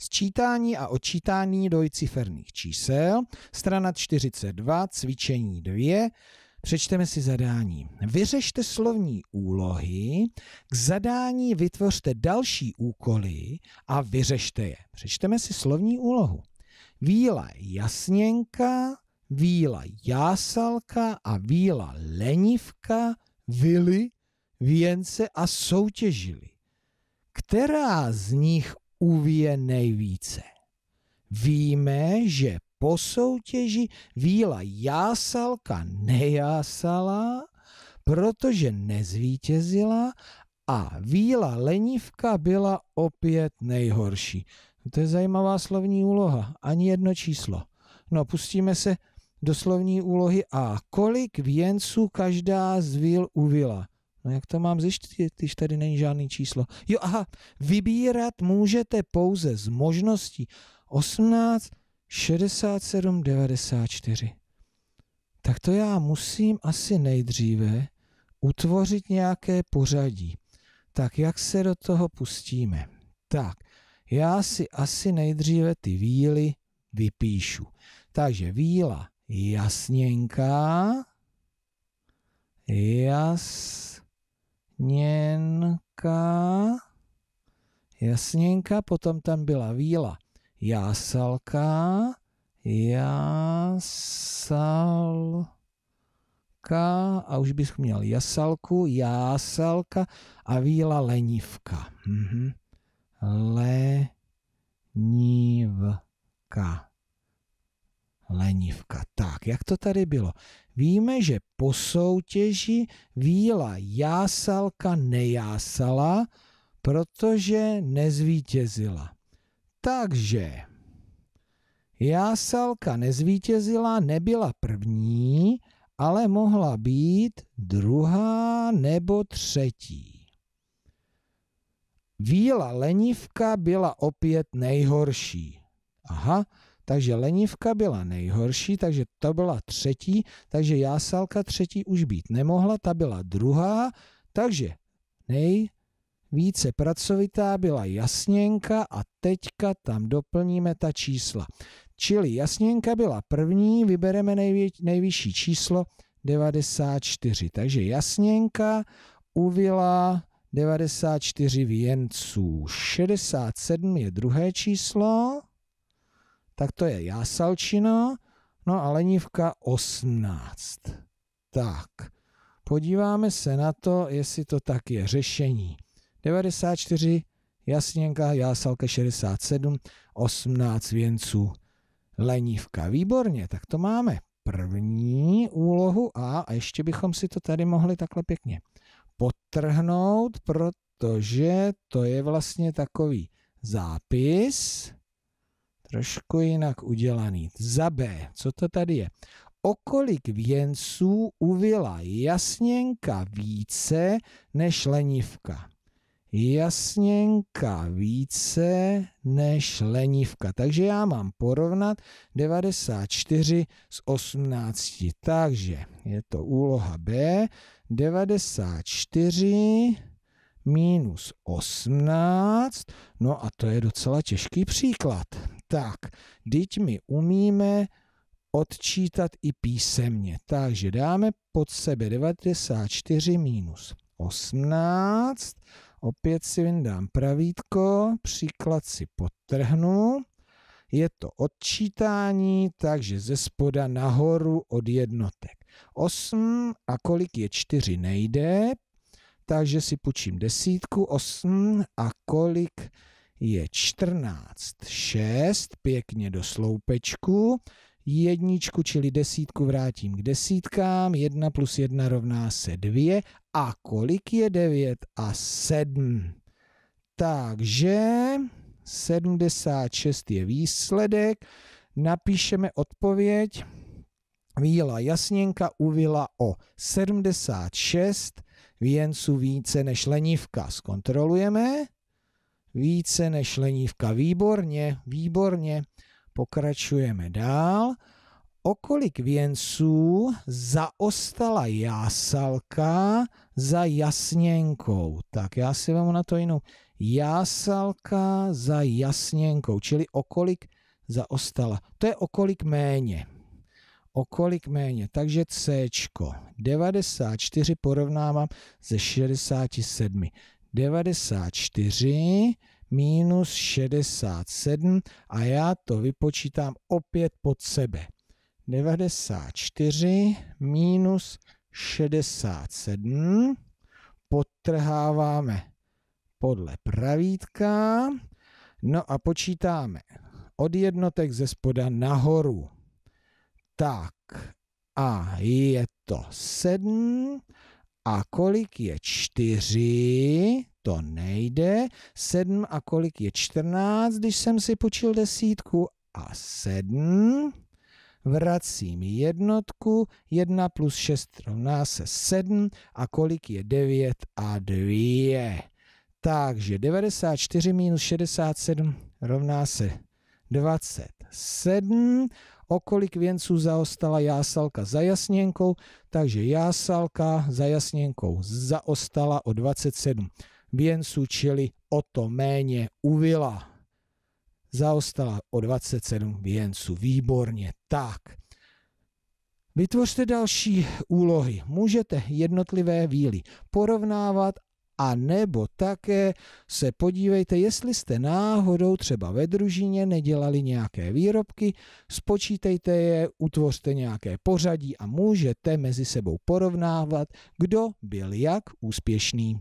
Sčítání a odčítání dvojciferných čísel, strana 42, cvičení 2, Přečteme si zadání. Vyřešte slovní úlohy, k zadání vytvořte další úkoly a vyřešte je. Přečteme si slovní úlohu. Víla jasněnka, víla jásalka a víla lenivka vily věnce a soutěžili. Která z nich uvíje nejvíce. Víme, že po soutěži víla jásalka nejásala, protože nezvítězila a víla lenivka byla opět nejhorší. To je zajímavá slovní úloha, ani jedno číslo. No, pustíme se do slovní úlohy A. Kolik věnců každá z víl uvila? No jak to mám zjištit, když tady není žádný číslo? Jo, aha, vybírat můžete pouze z možností 18, 67, 94. Tak to já musím asi nejdříve utvořit nějaké pořadí. Tak jak se do toho pustíme? Tak, já si asi nejdříve ty výly vypíšu. Takže výla, jasněnka, jas, Něnka, jasněnka, potom tam byla víla jásalka, jásalka a už bych měl jasalku, jásalka a víla lenivka. Mhm. Lenivka lenivka. Tak, jak to tady bylo? Víme, že po soutěži Víla jásalka nejásala, protože nezvítězila. Takže jásalka nezvítězila, nebyla první, ale mohla být druhá nebo třetí. Víla lenivka byla opět nejhorší. Aha, takže lenivka byla nejhorší, takže to byla třetí, takže jásalka třetí už být nemohla, ta byla druhá, takže nejvíce pracovitá byla jasněnka a teďka tam doplníme ta čísla. Čili jasněnka byla první, vybereme nejvě, nejvyšší číslo 94. Takže jasněnka uvila 94 věnců. 67 je druhé číslo tak to je jásalčina, no a lenívka 18. Tak, podíváme se na to, jestli to tak je řešení. 94 jasněnka, jásalka 67, 18 věnců, lenívka. Výborně, tak to máme první úlohu a, a ještě bychom si to tady mohli takhle pěkně potrhnout, protože to je vlastně takový zápis trošku jinak udělaný. Za B, co to tady je? Okolik věnců uvila jasněnka více než lenivka? Jasněnka více než lenivka. Takže já mám porovnat 94 s 18. Takže je to úloha B. 94 minus 18. No a to je docela těžký příklad tak, teď my umíme odčítat i písemně. Takže dáme pod sebe 94 minus 18. Opět si vyndám pravítko, příklad si potrhnu. Je to odčítání, takže ze spoda nahoru od jednotek. 8 a kolik je 4 nejde, takže si půjčím desítku, 8 a kolik je 14, 6, pěkně do sloupečku, jedničku, čili desítku vrátím k desítkám, 1 plus 1 rovná se 2 a kolik je 9 a 7? Takže 76 je výsledek, napíšeme odpověď, Víla Jasněnka uvila o 76 věnců více než lenivka. Zkontrolujeme více než lenívka. Výborně, výborně. Pokračujeme dál. Okolik věnců zaostala jásalka za jasněnkou? Tak já si vám na to jinou. Jásalka za jasněnkou, čili okolik zaostala. To je okolik méně. Okolik méně, takže C. 94 porovnávám ze 67. 94 minus 67 a já to vypočítám opět pod sebe. 94 minus 67 podtrháváme podle pravítka, no a počítáme od jednotek ze spoda nahoru. Tak a je to 7 a kolik je čtyři? To nejde. Sedm a kolik je čtrnáct, když jsem si počil desítku? A sedm. Vracím jednotku. Jedna plus šest rovná se sedm. A kolik je devět a dvě? Takže 94 minus 67 rovná se 27 okolik věnců zaostala Jásalka za Jasněnkou, takže Jásalka za Jasněnkou zaostala o 27 věnců, čili o to méně uvila. Zaostala o 27 věnců, výborně, tak. Vytvořte další úlohy. Můžete jednotlivé víly porovnávat a nebo také se podívejte, jestli jste náhodou třeba ve družině nedělali nějaké výrobky, spočítejte je, utvořte nějaké pořadí a můžete mezi sebou porovnávat, kdo byl jak úspěšný.